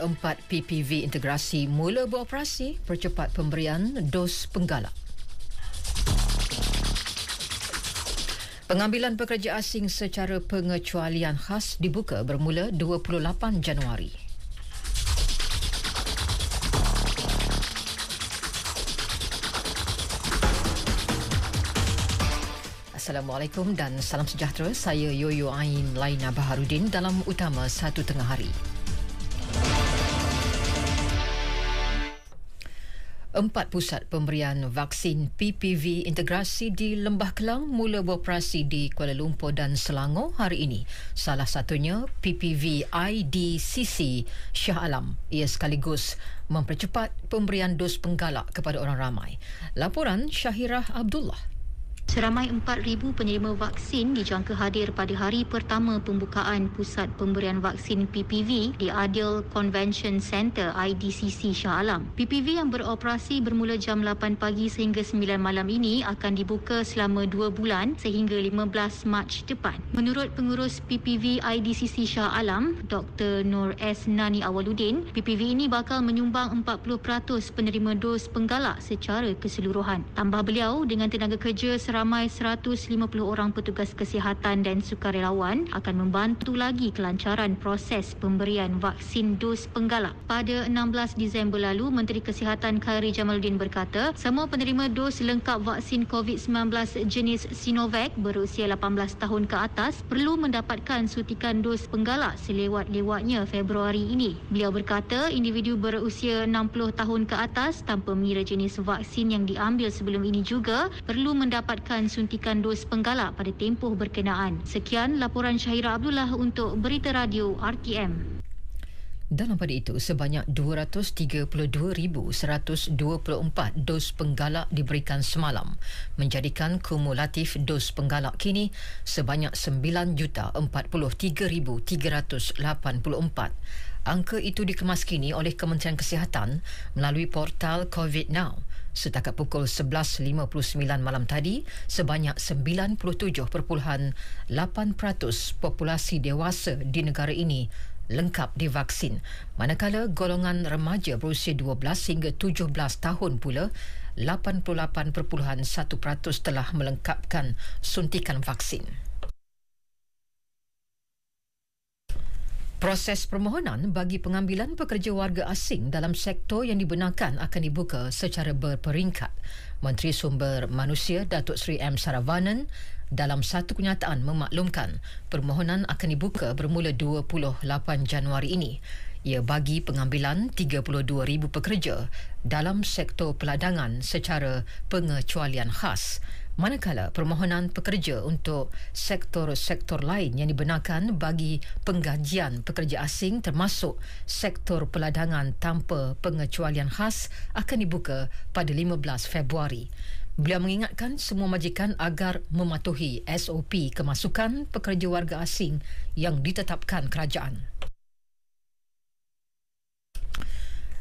Empat PPV integrasi mula beroperasi percepat pemberian dos penggalak. Pengambilan pekerja asing secara pengecualian khas dibuka bermula 28 Januari. Assalamualaikum dan salam sejahtera. Saya Yoyo Ain Laina Baharudin dalam utama satu tengah hari. Empat pusat pemberian vaksin PPV integrasi di Lembah Kelang mula beroperasi di Kuala Lumpur dan Selangor hari ini. Salah satunya PPV IDCC Shah Alam. Ia sekaligus mempercepat pemberian dos penggalak kepada orang ramai. Laporan Syahirah Abdullah. Seramai 4,000 penerima vaksin dijangka hadir pada hari pertama pembukaan Pusat Pemberian Vaksin PPV di Adil Convention Center IDCC Shah Alam. PPV yang beroperasi bermula jam 8 pagi sehingga 9 malam ini akan dibuka selama 2 bulan sehingga 15 Mac depan. Menurut pengurus PPV IDCC Shah Alam, Dr. Nur S. Nani Awaludin, PPV ini bakal menyumbang 40% penerima dos penggalak secara keseluruhan. Tambah beliau dengan tenaga kerja seramai seramai 150 orang petugas kesihatan dan sukarelawan akan membantu lagi kelancaran proses pemberian vaksin dos penggalak. Pada 16 Disember lalu, Menteri Kesihatan Khairi Jamaluddin berkata, semua penerima dos lengkap vaksin COVID-19 jenis Sinovac berusia 18 tahun ke atas perlu mendapatkan suntikan dos penggalak selewat-lewatnya Februari ini. Beliau berkata, individu berusia 60 tahun ke atas tanpa mengira jenis vaksin yang diambil sebelum ini juga perlu mendapatkan mendapatkan suntikan dos penggalak pada tempoh berkenaan. Sekian laporan Syahira Abdullah untuk Berita Radio RTM. Dalam pada itu, sebanyak 232,124 dos penggalak diberikan semalam, menjadikan kumulatif dos penggalak kini sebanyak 9,43,384. Angka itu dikemaskini oleh Kementerian Kesihatan melalui portal COVID Now. Setakat pukul 11.59 malam tadi, sebanyak 97.8% populasi dewasa di negara ini lengkap divaksin. Manakala golongan remaja berusia 12 hingga 17 tahun pula, 88.1% telah melengkapkan suntikan vaksin. Proses permohonan bagi pengambilan pekerja warga asing dalam sektor yang dibenarkan akan dibuka secara berperingkat. Menteri Sumber Manusia Datuk Seri M. Saravanan dalam satu kenyataan memaklumkan permohonan akan dibuka bermula 28 Januari ini. Ia bagi pengambilan 32,000 pekerja dalam sektor peladangan secara pengecualian khas manakala permohonan pekerja untuk sektor-sektor lain yang dibenarkan bagi penggajian pekerja asing termasuk sektor peladangan tanpa pengecualian khas akan dibuka pada 15 Februari. Beliau mengingatkan semua majikan agar mematuhi SOP kemasukan pekerja warga asing yang ditetapkan kerajaan.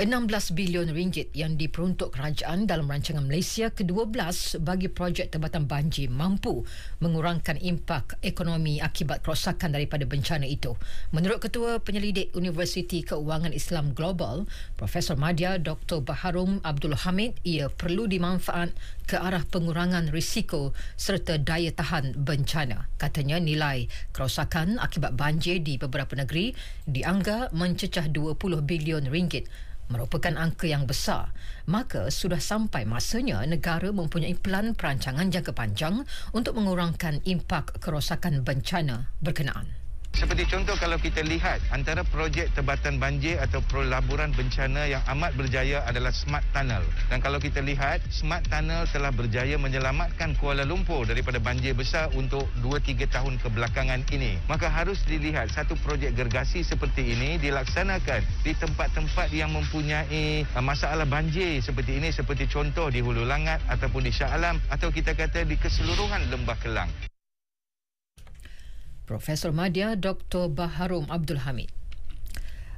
16 bilion ringgit yang diperuntuk kerajaan dalam rancangan Malaysia ke-12 bagi projek tebatan banjir mampu mengurangkan impak ekonomi akibat kerosakan daripada bencana itu. Menurut Ketua Penyelidik Universiti Keuangan Islam Global, Profesor Madya Dr. Baharum Abdul Hamid, ia perlu dimanfaat ke arah pengurangan risiko serta daya tahan bencana. Katanya nilai kerosakan akibat banjir di beberapa negeri dianggap mencecah 20 bilion ringgit merupakan angka yang besar, maka sudah sampai masanya negara mempunyai pelan perancangan jangka panjang untuk mengurangkan impak kerosakan bencana berkenaan. Seperti contoh kalau kita lihat antara projek tebatan banjir atau pelaburan bencana yang amat berjaya adalah Smart Tunnel. Dan kalau kita lihat Smart Tunnel telah berjaya menyelamatkan Kuala Lumpur daripada banjir besar untuk 2-3 tahun kebelakangan ini. Maka harus dilihat satu projek gergasi seperti ini dilaksanakan di tempat-tempat yang mempunyai eh, masalah banjir seperti ini seperti contoh di Hulu Langat ataupun di Shah Alam atau kita kata di keseluruhan Lembah Kelang. Profesor Madya Dr. Baharum Abdul Hamid.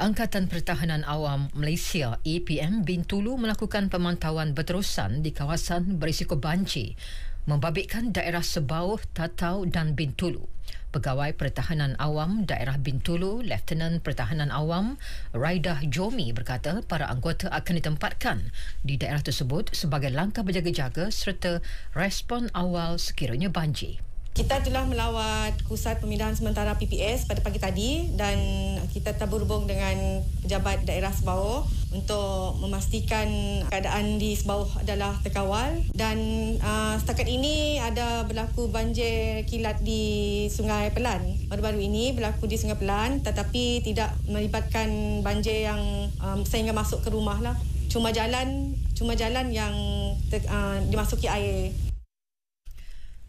Angkatan Pertahanan Awam Malaysia APM Bintulu melakukan pemantauan berterusan di kawasan berisiko banjir membabitkan daerah Sebauh, Tatau dan Bintulu. Pegawai Pertahanan Awam Daerah Bintulu, Leftenan Pertahanan Awam Raidah Jomi berkata para anggota akan ditempatkan di daerah tersebut sebagai langkah berjaga-jaga serta respon awal sekiranya banjir kita telah melawat pusat pemindahan sementara PPS pada pagi tadi dan kita telah berhubung dengan pejabat daerah Sabah untuk memastikan keadaan di Sabah adalah terkawal dan uh, setakat ini ada berlaku banjir kilat di Sungai Pelan. Baru-baru ini berlaku di Sungai Pelan tetapi tidak melibatkan banjir yang um, sehingga masuk ke rumah lah Cuma jalan cuma jalan yang ter, uh, dimasuki air.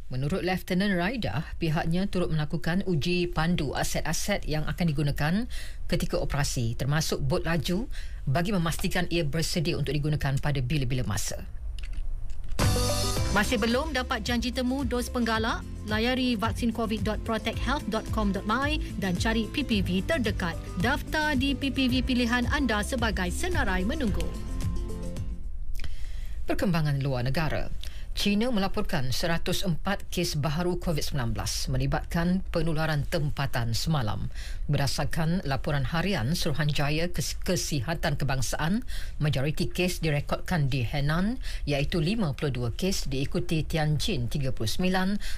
Menurut Lieutenant Raidah, pihaknya turut melakukan uji pandu aset-aset yang akan digunakan ketika operasi termasuk bot laju bagi memastikan ia bersedia untuk digunakan pada bila-bila masa. Masih belum dapat janji temu dos penggalak? Layari vaksincovid.protecthealth.com.my dan cari PPV terdekat. Daftar di PPV pilihan anda sebagai senarai menunggu. Perkembangan luar negara. China melaporkan 104 kes baru COVID-19 melibatkan penularan tempatan semalam. Berdasarkan laporan harian Suruhanjaya Kesihatan Kebangsaan, majoriti kes direkodkan di Henan iaitu 52 kes diikuti Tianjin 39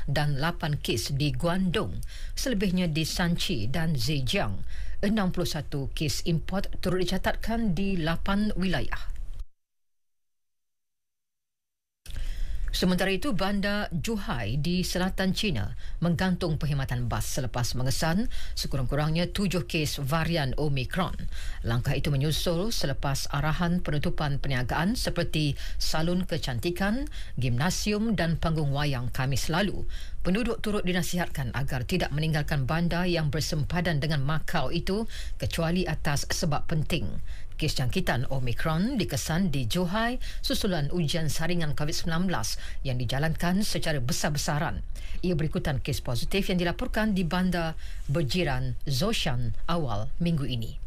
dan 8 kes di Guangdong, selebihnya di Sanchi dan Zhejiang. 61 kes import turut dicatatkan di 8 wilayah Sementara itu, bandar Zhuhai di selatan China menggantung perkhidmatan bas selepas mengesan sekurang-kurangnya tujuh kes varian Omicron. Langkah itu menyusul selepas arahan penutupan perniagaan seperti salon kecantikan, gimnasium dan panggung wayang Kamis lalu. Penduduk turut dinasihatkan agar tidak meninggalkan bandar yang bersempadan dengan Macau itu kecuali atas sebab penting kes jangkitan Omicron dikesan di Johai susulan ujian saringan COVID-19 yang dijalankan secara besar-besaran. Ia berikutan kes positif yang dilaporkan di bandar berjiran Zhoshan awal minggu ini.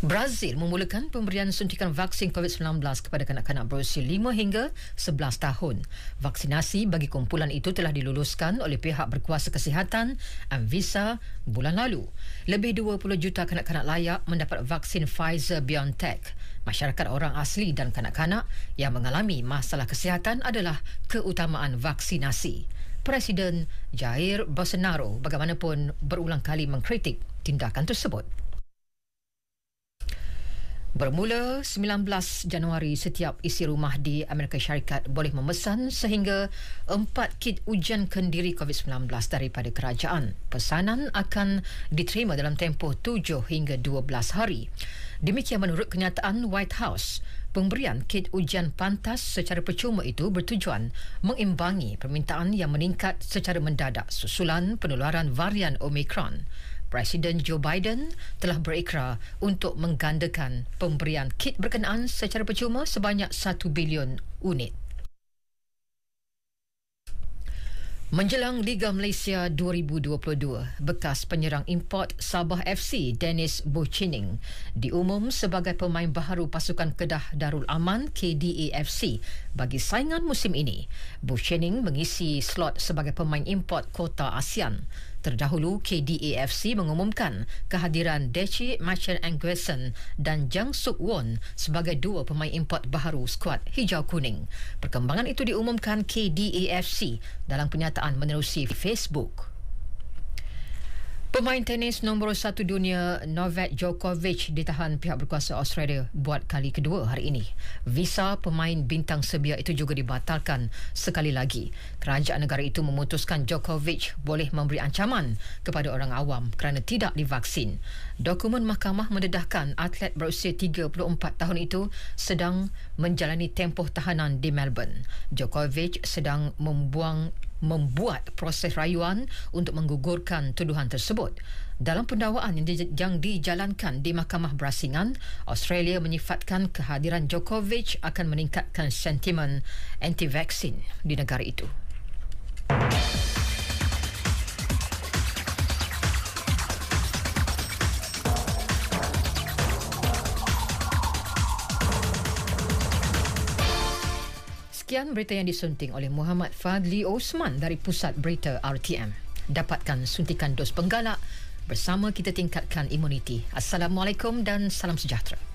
Brazil memulakan pemberian suntikan vaksin COVID-19 kepada kanak-kanak berusia 5 hingga 11 tahun. Vaksinasi bagi kumpulan itu telah diluluskan oleh pihak berkuasa kesihatan Anvisa bulan lalu. Lebih 20 juta kanak-kanak layak mendapat vaksin Pfizer BioNTech. Masyarakat orang asli dan kanak-kanak yang mengalami masalah kesihatan adalah keutamaan vaksinasi. Presiden Jair Bolsonaro bagaimanapun berulang kali mengkritik tindakan tersebut. Bermula 19 Januari, setiap isi rumah di Amerika Syarikat boleh memesan sehingga 4 kit ujian kendiri COVID-19 daripada kerajaan. Pesanan akan diterima dalam tempoh 7 hingga 12 hari. Demikian menurut kenyataan White House, pemberian kit ujian pantas secara percuma itu bertujuan mengimbangi permintaan yang meningkat secara mendadak susulan penularan varian Omicron. Presiden Joe Biden telah berikrar untuk menggandakan pemberian kit berkenaan secara percuma sebanyak 1 bilion unit. Menjelang Liga Malaysia 2022, bekas penyerang import Sabah FC Dennis Bochining diumum sebagai pemain baharu pasukan Kedah Darul Aman KDA FC bagi saingan musim ini. Bochining mengisi slot sebagai pemain import kota ASEAN. Terdahulu, KDAFC mengumumkan kehadiran Dechi Machen Anguessen dan Jang Suk Won sebagai dua pemain import baru skuad hijau kuning. Perkembangan itu diumumkan KDAFC dalam penyataan menerusi Facebook. Pemain tenis nombor satu dunia Novak Djokovic ditahan pihak berkuasa Australia buat kali kedua hari ini. Visa pemain bintang Serbia itu juga dibatalkan sekali lagi. Kerajaan negara itu memutuskan Djokovic boleh memberi ancaman kepada orang awam kerana tidak divaksin. Dokumen mahkamah mendedahkan atlet berusia 34 tahun itu sedang menjalani tempoh tahanan di Melbourne. Djokovic sedang membuang membuat proses rayuan untuk menggugurkan tuduhan tersebut. Dalam pendawaan yang dijalankan di Mahkamah Berasingan, Australia menyifatkan kehadiran Djokovic akan meningkatkan sentimen anti-vaksin di negara itu. Sekian berita yang disunting oleh Muhammad Fadli Osman dari Pusat Berita RTM. Dapatkan suntikan dos penggalak bersama kita tingkatkan imuniti. Assalamualaikum dan salam sejahtera.